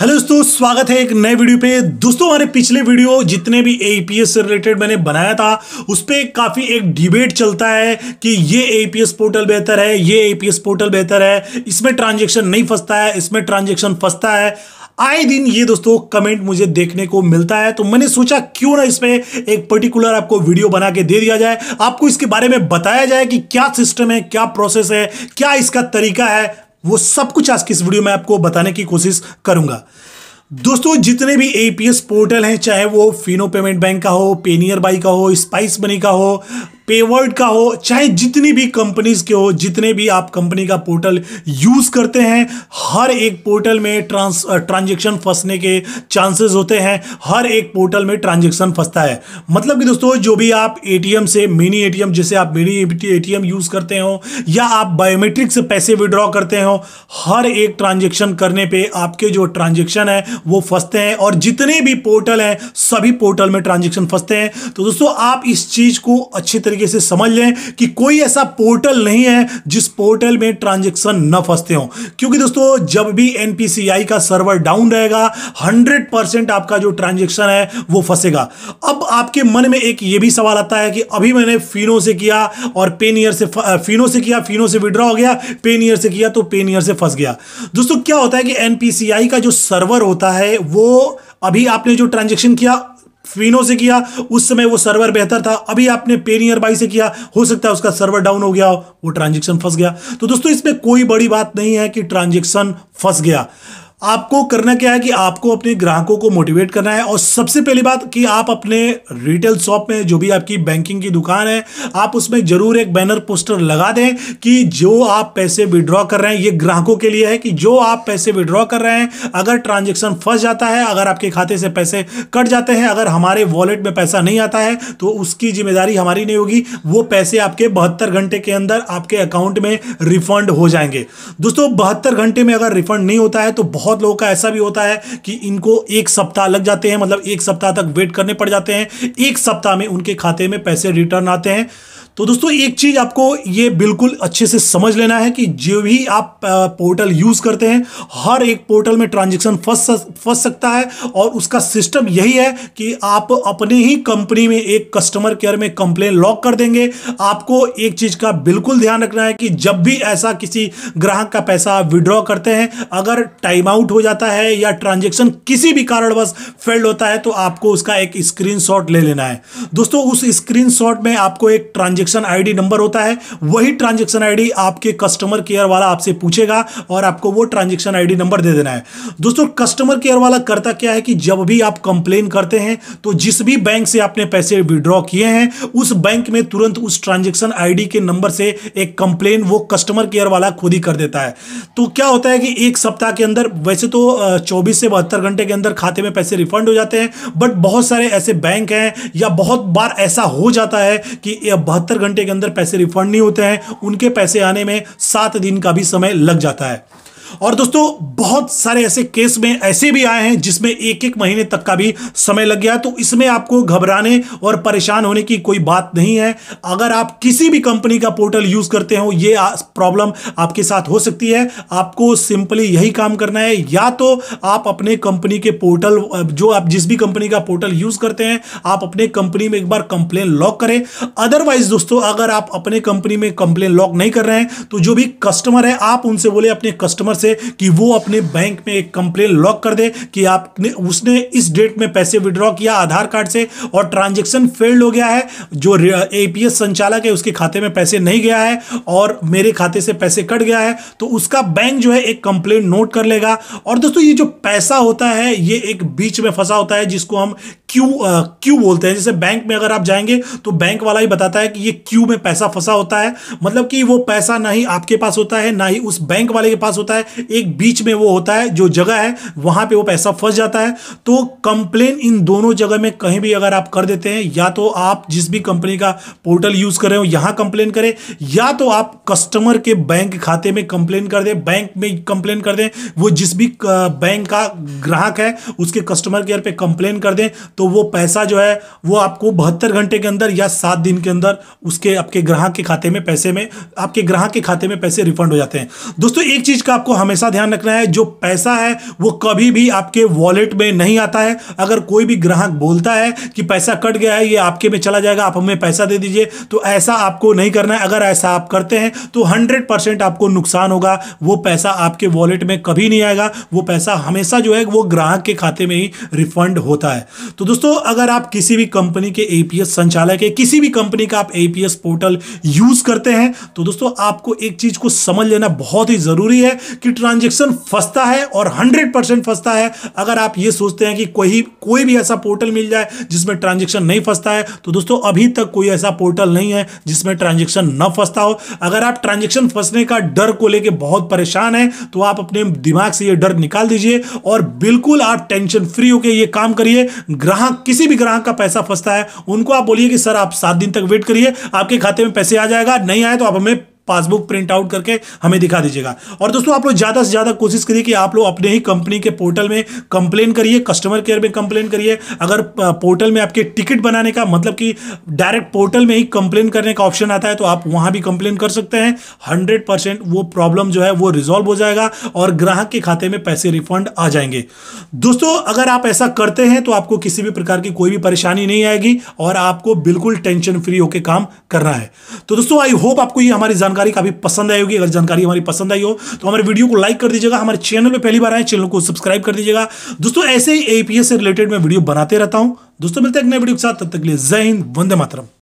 hello दोस्तों स्वागत है एक नए वीडियो पे दोस्तों हमारे पिछले वीडियो जितने भी एस से रिलेटेड मैंने बनाया था उस पर काफ़ी एक डिबेट चलता है कि ये एस पोर्टल बेहतर है ये एस पोर्टल बेहतर है इसमें ट्रांजैक्शन नहीं फंसता है इसमें ट्रांजैक्शन फंसता है आए दिन ये दोस्तों कमेंट मुझे देखने को मिलता है तो मैंने सोचा क्यों ना इसमें एक पर्टिकुलर आपको वीडियो बना के दे दिया जाए आपको इसके बारे में बताया जाए कि क्या सिस्टम है क्या प्रोसेस है क्या इसका तरीका है वो सब कुछ आज की इस वीडियो में आपको बताने की कोशिश करूंगा दोस्तों जितने भी ए पोर्टल हैं चाहे वो फिनो पेमेंट बैंक का हो पेनियर बाई का हो स्पाइस मनी का हो पेवर्ड का हो चाहे जितनी भी कंपनीज के हो जितने भी आप कंपनी का पोर्टल यूज करते हैं हर एक पोर्टल में ट्रांस ट्रांजेक्शन फंसने के चांसेस होते हैं हर एक पोर्टल में ट्रांजेक्शन फंसता है मतलब कि दोस्तों जो भी आप एटीएम से मिनी एटीएम जैसे आप मिनी एटीएम यूज करते हो या आप बायोमेट्रिक से पैसे विड्रॉ करते हो हर एक ट्रांजेक्शन करने पर आपके जो ट्रांजेक्शन है वो फंसते हैं और जितने भी पोर्टल हैं सभी पोर्टल में ट्रांजेक्शन फंसते हैं तो दोस्तों आप इस चीज को अच्छे तरीके तरीके से समझ लें कि कोई ऐसा पोर्टल नहीं है जिस पोर्टल में ट्रांजेक्शन न फंसते हो क्योंकि दोस्तों जब भी एन का सर्वर डाउन रहेगा हंड्रेड आपका जो ट्रांजेक्शन है वो फंसेगा अब आपके मन में एक ये भी सवाल आता है कि अभी मैंने फिनो से किया और पेनियर से फिनो से किया फिनो से विड्रॉ हो गया पेनियर से किया तो पेनियर से फंस गया दोस्तों क्या होता है कि एनपीसीआई का जो सर्वर होता है वो अभी आपने जो ट्रांजेक्शन किया फिनो से किया उस समय वो सर्वर बेहतर था अभी आपने पे नियर बाई से किया हो सकता है उसका सर्वर डाउन हो गया हो वो ट्रांजेक्शन फंस गया तो दोस्तों इसमें कोई बड़ी बात नहीं है कि ट्रांजेक्शन फंस गया आपको करना क्या है कि आपको अपने ग्राहकों को मोटिवेट करना है और सबसे पहली बात कि आप अपने रिटेल शॉप में जो भी आपकी बैंकिंग की दुकान है आप उसमें जरूर एक बैनर पोस्टर लगा दें कि जो आप पैसे विड्रॉ कर रहे हैं ये ग्राहकों के लिए है कि जो आप पैसे विड्रॉ कर रहे हैं अगर ट्रांजेक्शन फंस जाता है अगर आपके खाते से पैसे कट जाते हैं अगर हमारे वॉलेट में पैसा नहीं आता है तो उसकी जिम्मेदारी हमारी नहीं होगी वो पैसे आपके बहत्तर घंटे के अंदर आपके अकाउंट में रिफंड हो जाएंगे दोस्तों बहत्तर घंटे में अगर रिफंड नहीं होता है तो बहुत बहुत लोगों का ऐसा भी होता है कि इनको एक सप्ताह लग जाते हैं मतलब एक सप्ताह तक वेट करने पड़ जाते हैं एक सप्ताह में उनके खाते में पैसे रिटर्न आते हैं तो दोस्तों एक चीज आपको ये बिल्कुल अच्छे से समझ लेना है कि जो भी आप पोर्टल यूज करते हैं हर एक पोर्टल में ट्रांजेक्शन फंस फंस सकता है और उसका सिस्टम यही है कि आप अपने ही कंपनी में एक कस्टमर केयर में कंप्लेन लॉक कर देंगे आपको एक चीज का बिल्कुल ध्यान रखना है कि जब भी ऐसा किसी ग्राहक का पैसा विड्रॉ करते हैं अगर टाइम आउट हो जाता है या ट्रांजेक्शन किसी भी कारणवश फेल्ड होता है तो आपको उसका एक स्क्रीन ले लेना है दोस्तों उस स्क्रीन में आपको एक ट्रांजेक्शन ट्रांजेक्शन आईडी नंबर होता है वही ट्रांजेक्शन आईडी आपके कस्टमर केयर वाला आपसे पूछेगा और आपको वो ट्रांजेक्शन आईडी नंबर दे देना है दोस्तों कस्टमर केयर वाला करता क्या है कि जब भी आप कंप्लेन करते हैं तो जिस भी बैंक से आपने पैसे विड्रॉ किए हैं उस बैंक में तुरंत उस ट्रांजेक्शन आईडी के नंबर से एक कंप्लेन वो कस्टमर केयर वाला खुद ही कर देता है तो क्या होता है कि एक सप्ताह के अंदर वैसे तो चौबीस से बहत्तर घंटे के अंदर खाते में पैसे रिफंड हो जाते हैं बट बहुत सारे ऐसे बैंक हैं या बहुत बार ऐसा हो जाता है कि बहत्तर घंटे के अंदर पैसे रिफंड नहीं होते हैं उनके पैसे आने में सात दिन का भी समय लग जाता है और दोस्तों बहुत सारे ऐसे केस में ऐसे भी आए हैं जिसमें एक एक महीने तक का भी समय लग गया तो इसमें आपको घबराने और परेशान होने की कोई बात नहीं है अगर आप किसी भी कंपनी का पोर्टल यूज करते हो ये प्रॉब्लम आपके साथ हो सकती है आपको सिंपली यही काम करना है या तो आप अपने कंपनी के पोर्टल जो आप जिस भी कंपनी का पोर्टल यूज करते हैं आप अपने कंपनी में एक बार कंप्लेन लॉक करें अदरवाइज दोस्तों अगर आप अपने कंपनी में कंप्लेन लॉक नहीं कर रहे हैं तो जो भी कस्टमर है आप उनसे बोले अपने कस्टमर से कि वो अपने बैंक में एक कंप्लेन लॉक कर दे कि आपने उसने इस डेट में पैसे विड्रॉ किया आधार कार्ड से और ट्रांजेक्शन फेल्ड हो गया है जो एपीएस संचालक है उसके खाते में पैसे नहीं गया है और मेरे खाते से पैसे कट गया है तो उसका बैंक जो है एक कंप्लेन नोट कर लेगा और दोस्तों ये जो पैसा होता है ये एक बीच में फंसा होता है जिसको हम क्यू क्यू बोलते हैं जैसे बैंक में अगर आप जाएंगे तो बैंक वाला ही बताता है कि ये क्यू में पैसा फंसा होता है मतलब कि वो पैसा ना ही आपके पास होता है ना ही उस बैंक वाले के पास होता है एक बीच में वो होता है जो जगह है वहां पे वो पैसा फंस जाता है तो कंप्लेन इन दोनों जगह में कहीं भी अगर आप कर देते हैं या तो आप जिस भी कंपनी का पोर्टल यूज कर रहे हो यहां कंप्लेन करें या तो आप कस्टमर के बैंक खाते में कंप्लेन कर दें बैंक में कंप्लेन कर दें वो जिस भी बैंक का ग्राहक है उसके कस्टमर केयर पर कंप्लेन कर दें तो वो पैसा जो है वो आपको बहत्तर घंटे के अंदर या सात दिन के अंदर उसके आपके ग्राहक के खाते में पैसे में आपके ग्राहक के खाते में पैसे रिफंड हो जाते हैं दोस्तों एक चीज का आपको हमेशा ध्यान रखना है जो पैसा है वो कभी भी आपके वॉलेट में नहीं आता है अगर कोई भी ग्राहक बोलता है कि पैसा कट गया है ये आपके में चला जाएगा आप हमें पैसा दे दीजिए तो ऐसा आपको नहीं करना है अगर ऐसा आप करते हैं तो हंड्रेड आपको नुकसान होगा वो पैसा आपके वॉलेट में कभी नहीं आएगा वो पैसा हमेशा जो है वो ग्राहक के खाते में ही रिफंड होता है तो दोस्तों अगर आप किसी भी कंपनी के एपीएस संचालक है किसी भी कंपनी का आप एपीएस पोर्टल यूज करते हैं तो दोस्तों आपको एक चीज को समझ लेना बहुत ही जरूरी है कि कि ट्रांजेक्शन फंसता है और हंड्रेड परसेंट फंसता है अगर आप ये सोचते हैं कि कोई कोई भी ऐसा पोर्टल मिल जाए जिसमें ट्रांजेक्शन नहीं फंसता है तो दोस्तों अभी तक कोई ऐसा पोर्टल नहीं है जिसमें ट्रांजेक्शन न फंसता हो अगर आप ट्रांजेक्शन फंसने का डर को लेकर बहुत परेशान है तो आप अपने दिमाग से यह डर निकाल दीजिए और बिल्कुल आप टेंशन फ्री होकर यह काम करिए ग्राहक किसी भी ग्राहक का पैसा फंसता है उनको आप बोलिए कि सर आप सात दिन तक वेट करिए आपके खाते में पैसे आ जाएगा नहीं आए तो आप हमें पासबुक प्रिंट आउट करके हमें दिखा दीजिएगा और दोस्तों आप लोग ज़्यादा से ज़्यादा कोशिश करिए कि आप लोग अपने ही कंपनी के पोर्टल में कंप्लेन करिए कस्टमर केयर में कंप्लेन करिए अगर पोर्टल में आपके टिकट बनाने का मतलब कि डायरेक्ट पोर्टल में ही कंप्लेन करने का ऑप्शन आता है तो आप वहाँ भी कंप्लेन कर सकते हैं हंड्रेड परसेंट वो प्रॉब्लम जो है वो रिजॉल्व हो जाएगा और ग्राहक के खाते में पैसे रिफंड आ जाएंगे दोस्तों अगर आप ऐसा करते हैं तो आपको किसी भी प्रकार की कोई भी परेशानी नहीं आएगी और आपको बिल्कुल टेंशन फ्री होकर काम करना है तो दोस्तों आई होप आपको ये हमारी जानकारी जानकारी काफी पसंद आई होगी अगर जानकारी हमारी पसंद आई हो तो हमारे वीडियो को लाइक कर दीजिएगा हमारे चैनल पर पहली बार आए चैनल को सब्सक्राइब कर दीजिएगा दोस्तों ऐसे ही एपीएस से रिलेटेड मैं वीडियो बनाते रहता हूं दोस्तों मिलते हैं नए वीडियो के साथ तब तक लिए जय हिंद वंदे मातरम